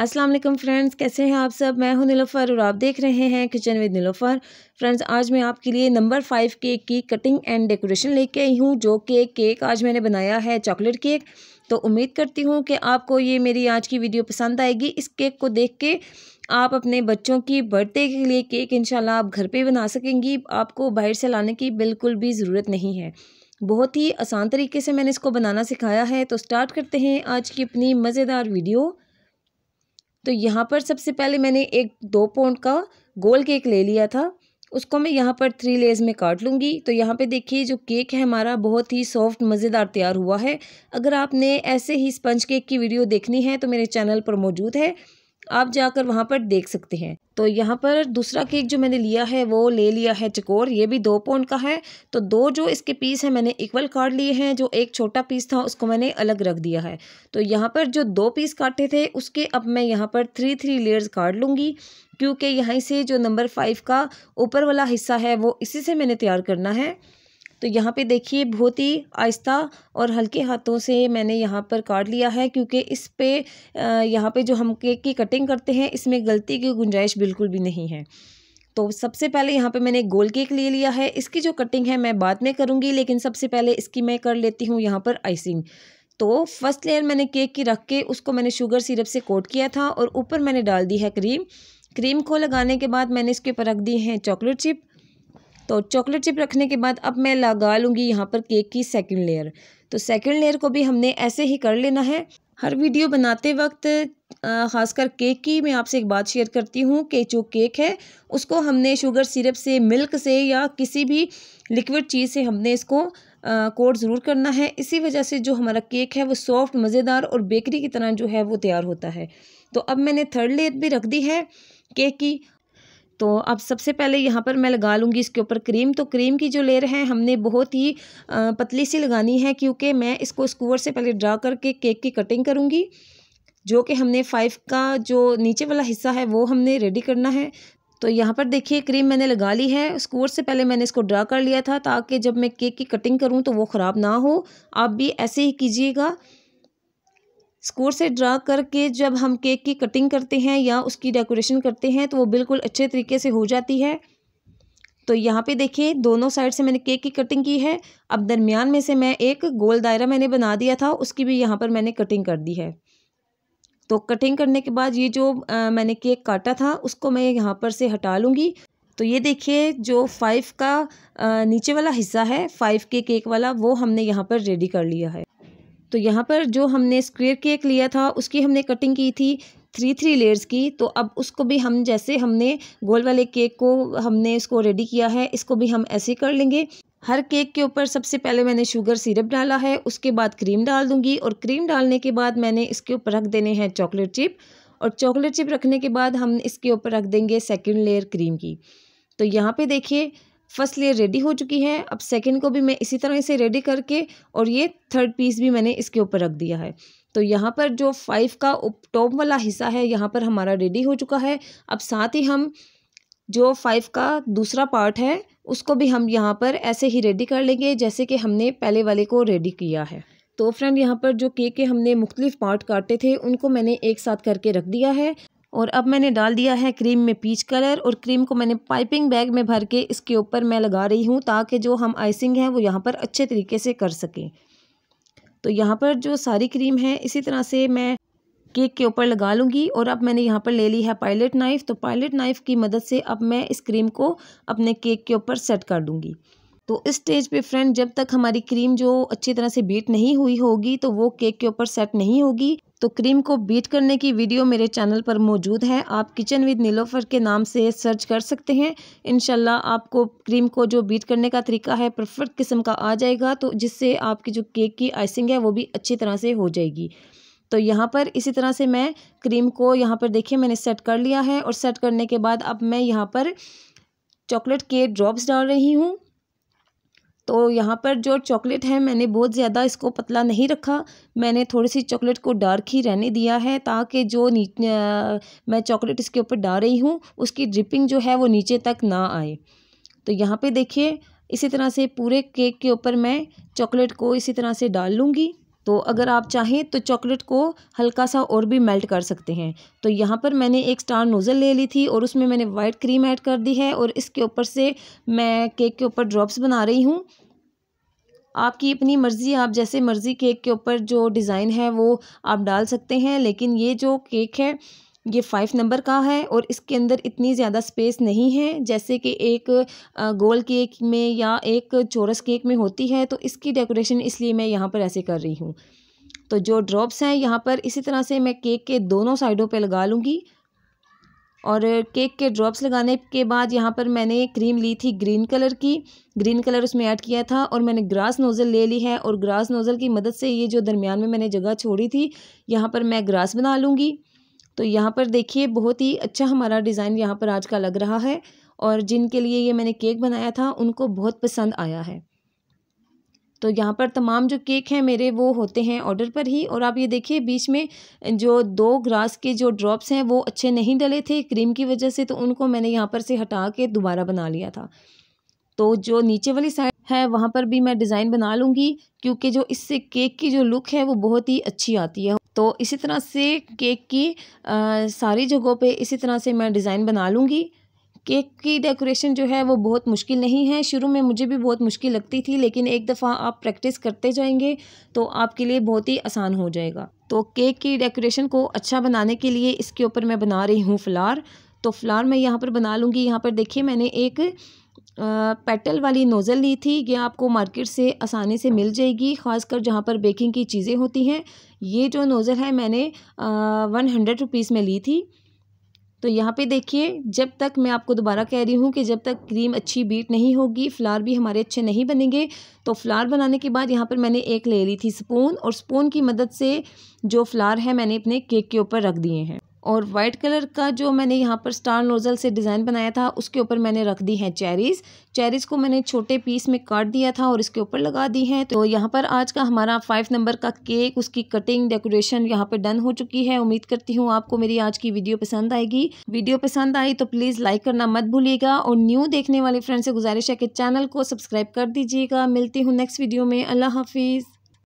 अस्सलाम वालेकुम फ्रेंड्स कैसे हैं आप सब मैं हूं नीलोफर और आप देख रहे हैं किचन विद नीलोफ़र फ्रेंड्स आज मैं आपके लिए नंबर फाइव केक की कटिंग एंड डेकोरेशन लेके आई हूं जो कि केक आज मैंने बनाया है चॉकलेट केक तो उम्मीद करती हूं कि आपको ये मेरी आज की वीडियो पसंद आएगी इस केक को देख के आप अपने बच्चों की बर्थडे के लिए केक इंशाल्लाह आप घर पर बना सकेंगी आपको बाहर से लाने की बिल्कुल भी ज़रूरत नहीं है बहुत ही आसान तरीके से मैंने इसको बनाना सिखाया है तो स्टार्ट करते हैं आज की अपनी मज़ेदार वीडियो तो यहाँ पर सबसे पहले मैंने एक दो पौंड का गोल केक ले लिया था उसको मैं यहाँ पर थ्री लेयर्स में काट लूँगी तो यहाँ पे देखिए जो केक है हमारा बहुत ही सॉफ्ट मज़ेदार तैयार हुआ है अगर आपने ऐसे ही स्पंज केक की वीडियो देखनी है तो मेरे चैनल पर मौजूद है आप जाकर वहाँ पर देख सकते हैं तो यहाँ पर दूसरा केक जो मैंने लिया है वो ले लिया है चकोर ये भी दो पौंड का है तो दो जो इसके पीस हैं मैंने इक्वल काट लिए हैं जो एक छोटा पीस था उसको मैंने अलग रख दिया है तो यहाँ पर जो दो पीस काटे थे उसके अब मैं यहाँ पर थ्री थ्री लेयर्स काट लूँगी क्योंकि यहाँ से जो नंबर फाइव का ऊपर वाला हिस्सा है वो इसी से मैंने तैयार करना है तो यहाँ पे देखिए बहुत ही आहिस्ता और हल्के हाथों से मैंने यहाँ पर काट लिया है क्योंकि इस पर यहाँ पे जो हम केक की कटिंग करते हैं इसमें गलती की गुंजाइश बिल्कुल भी नहीं है तो सबसे पहले यहाँ पे मैंने गोल केक ले लिया है इसकी जो कटिंग है मैं बाद में करूँगी लेकिन सबसे पहले इसकी मैं कर लेती हूँ यहाँ पर आइसिंग तो फर्स्ट लेयर मैंने केक की रख के उसको मैंने शुगर सिरप से कोट किया था और ऊपर मैंने डाल दी है क्रीम क्रीम को लगाने के बाद मैंने इसके ऊपर रख दी है चॉकलेट चिप तो चॉकलेट चिप रखने के बाद अब मैं लगा लूँगी यहाँ पर केक की सेकेंड लेयर तो सेकेंड लेयर को भी हमने ऐसे ही कर लेना है हर वीडियो बनाते वक्त ख़ासकर केक की मैं आपसे एक बात शेयर करती हूँ कि जो केक है उसको हमने शुगर सिरप से मिल्क से या किसी भी लिक्विड चीज़ से हमने इसको कोट ज़रूर करना है इसी वजह से जो हमारा केक है वो सॉफ्ट मज़ेदार और बेकरी की तरह जो है वो तैयार होता है तो अब मैंने थर्ड लेयर भी रख दी है केक की तो अब सबसे पहले यहाँ पर मैं लगा लूँगी इसके ऊपर क्रीम तो क्रीम की जो लेयर है हमने बहुत ही पतली सी लगानी है क्योंकि मैं इसको स्कूवर से पहले ड्रा करके केक की कटिंग करूँगी जो कि हमने फाइव का जो नीचे वाला हिस्सा है वो हमने रेडी करना है तो यहाँ पर देखिए क्रीम मैंने लगा ली है स्कूवर से पहले मैंने इसको ड्रा कर लिया था ताकि जब मैं केक की कटिंग करूँ तो वो ख़राब ना हो आप भी ऐसे ही कीजिएगा स्कोर से ड्रा करके जब हम केक की कटिंग करते हैं या उसकी डेकोरेशन करते हैं तो वो बिल्कुल अच्छे तरीके से हो जाती है तो यहाँ पे देखिए दोनों साइड से मैंने केक की कटिंग की है अब दरमियान में से मैं एक गोल दायरा मैंने बना दिया था उसकी भी यहाँ पर मैंने कटिंग कर दी है तो कटिंग करने के बाद ये जो आ, मैंने केक काटा था उसको मैं यहाँ पर से हटा लूँगी तो ये देखिए जो फाइव का आ, नीचे वाला हिस्सा है फाइव के केक वाला वो हमने यहाँ पर रेडी कर लिया है तो यहाँ पर जो हमने स्क्वेयर केक लिया था उसकी हमने कटिंग की थी थ्री थ्री लेयर्स की तो अब उसको भी हम जैसे हमने गोल वाले केक को हमने इसको रेडी किया है इसको भी हम ऐसे कर लेंगे हर केक के ऊपर सबसे पहले मैंने शुगर सिरप डाला है उसके बाद क्रीम डाल दूंगी और क्रीम डालने के बाद मैंने इसके ऊपर रख देने हैं चॉकलेट चिप और चॉकलेट चिप रखने के बाद हम इसके ऊपर रख देंगे सेकेंड लेयर क्रीम की तो यहाँ पर देखिए फर्स्ट लेयर रेडी हो चुकी है अब सेकेंड को भी मैं इसी तरह से रेडी करके और ये थर्ड पीस भी मैंने इसके ऊपर रख दिया है तो यहाँ पर जो फाइव का टॉप वाला हिस्सा है यहाँ पर हमारा रेडी हो चुका है अब साथ ही हम जो फाइव का दूसरा पार्ट है उसको भी हम यहाँ पर ऐसे ही रेडी कर लेंगे जैसे कि हमने पहले वाले को रेडी किया है तो फ्रेंड यहाँ पर जो केक के हमने मुख्तलिफ पार्ट काटे थे उनको मैंने एक साथ करके रख दिया है और अब मैंने डाल दिया है क्रीम में पीच कलर और क्रीम को मैंने पाइपिंग बैग में भर के इसके ऊपर मैं लगा रही हूँ ताकि जो हम आइसिंग है वो यहाँ पर अच्छे तरीके से कर सकें तो यहाँ पर जो सारी क्रीम है इसी तरह से मैं केक के ऊपर लगा लूँगी और अब मैंने यहाँ पर ले ली है पायलट नाइफ़ तो पायलट नाइफ़ की मदद से अब मैं इस क्रीम को अपने केक के ऊपर सेट कर दूँगी तो इस स्टेज पे फ्रेंड जब तक हमारी क्रीम जो अच्छी तरह से बीट नहीं हुई होगी तो वो केक के ऊपर सेट नहीं होगी तो क्रीम को बीट करने की वीडियो मेरे चैनल पर मौजूद है आप किचन विद नीलोफर के नाम से सर्च कर सकते हैं इनशाला आपको क्रीम को जो बीट करने का तरीका है परफेक्ट किस्म का आ जाएगा तो जिससे आपकी जो केक की आइसिंग है वो भी अच्छी तरह से हो जाएगी तो यहाँ पर इसी तरह से मैं क्रीम को यहाँ पर देखिए मैंने सेट कर लिया है और सेट करने के बाद अब मैं यहाँ पर चॉकलेट के ड्रॉप्स डाल रही हूँ तो यहाँ पर जो चॉकलेट है मैंने बहुत ज़्यादा इसको पतला नहीं रखा मैंने थोड़ी सी चॉकलेट को डार्क ही रहने दिया है ताकि जो मैं चॉकलेट इसके ऊपर डाल रही हूँ उसकी ड्रिपिंग जो है वो नीचे तक ना आए तो यहाँ पे देखिए इसी तरह से पूरे केक के ऊपर मैं चॉकलेट को इसी तरह से डाल लूँगी तो अगर आप चाहें तो चॉकलेट को हल्का सा और भी मेल्ट कर सकते हैं तो यहाँ पर मैंने एक स्टार नोज़ल ले ली थी और उसमें मैंने वाइट क्रीम ऐड कर दी है और इसके ऊपर से मैं केक के ऊपर ड्रॉप्स बना रही हूँ आपकी अपनी मर्ज़ी आप जैसे मर्ज़ी केक के ऊपर जो डिज़ाइन है वो आप डाल सकते हैं लेकिन ये जो केक है ये फाइव नंबर का है और इसके अंदर इतनी ज़्यादा स्पेस नहीं है जैसे कि एक गोल केक में या एक चोरस केक में होती है तो इसकी डेकोरेशन इसलिए मैं यहाँ पर ऐसे कर रही हूँ तो जो ड्रॉप्स हैं यहाँ पर इसी तरह से मैं केक के दोनों साइडों पे लगा लूँगी और केक के ड्रॉप्स लगाने के बाद यहाँ पर मैंने क्रीम ली थी ग्रीन कलर की ग्रीन कलर उसमें ऐड किया था और मैंने ग्रास नोज़ल ले ली है और ग्रास नोज़ल की मदद से ये जो दरमियान में मैंने जगह छोड़ी थी यहाँ पर मैं ग्रास बना लूँगी तो यहाँ पर देखिए बहुत ही अच्छा हमारा डिज़ाइन यहाँ पर आज का लग रहा है और जिनके लिए ये मैंने केक बनाया था उनको बहुत पसंद आया है तो यहाँ पर तमाम जो केक हैं मेरे वो होते हैं ऑर्डर पर ही और आप ये देखिए बीच में जो दो ग्रास के जो ड्रॉप्स हैं वो अच्छे नहीं डले थे क्रीम की वजह से तो उनको मैंने यहाँ पर से हटा के दोबारा बना लिया था तो जो नीचे वाली साइड है वहाँ पर भी मैं डिज़ाइन बना लूँगी क्योंकि जो इससे केक की जो लुक है वो बहुत ही अच्छी आती है तो इसी तरह से केक की आ, सारी जगहों पे इसी तरह से मैं डिज़ाइन बना लूँगी केक की डेकोरेशन जो है वो बहुत मुश्किल नहीं है शुरू में मुझे भी बहुत मुश्किल लगती थी लेकिन एक दफ़ा आप प्रैक्टिस करते जाएंगे तो आपके लिए बहुत ही आसान हो जाएगा तो केक की डेकोरेशन को अच्छा बनाने के लिए इसके ऊपर मैं बना रही हूँ फ्लार तो फ्लार मैं यहाँ पर बना लूँगी यहाँ पर देखिए मैंने एक पेटल वाली नोज़ल ली थी ये आपको मार्केट से आसानी से मिल जाएगी ख़ासकर जहाँ पर बेकिंग की चीज़ें होती हैं ये जो नोज़ल है मैंने वन हंड्रेड रुपीज़ में ली थी तो यहाँ पे देखिए जब तक मैं आपको दोबारा कह रही हूँ कि जब तक क्रीम अच्छी बीट नहीं होगी फ्लार भी हमारे अच्छे नहीं बनेंगे तो फ्लार बनाने के बाद यहाँ पर मैंने एक ले ली थी स्पून और स्पून की मदद से जो फ्लार है मैंने अपने केक के ऊपर रख दिए हैं और वाइट कलर का जो मैंने यहाँ पर स्टार नोज़ल से डिज़ाइन बनाया था उसके ऊपर मैंने रख दी हैं चेरीज़ चेरीज़ को मैंने छोटे पीस में काट दिया था और इसके ऊपर लगा दी हैं तो यहाँ पर आज का हमारा फाइव नंबर का केक उसकी कटिंग डेकोरेशन यहाँ पर डन हो चुकी है उम्मीद करती हूँ आपको मेरी आज की वीडियो पसंद आएगी वीडियो पसंद आई तो प्लीज़ लाइक करना मत भूलिएगा और न्यू देखने वाले फ्रेंड से गुजारिश है कि चैनल को सब्सक्राइब कर दीजिएगा मिलती हूँ नेक्स्ट वीडियो में अल्लाह हाफिज़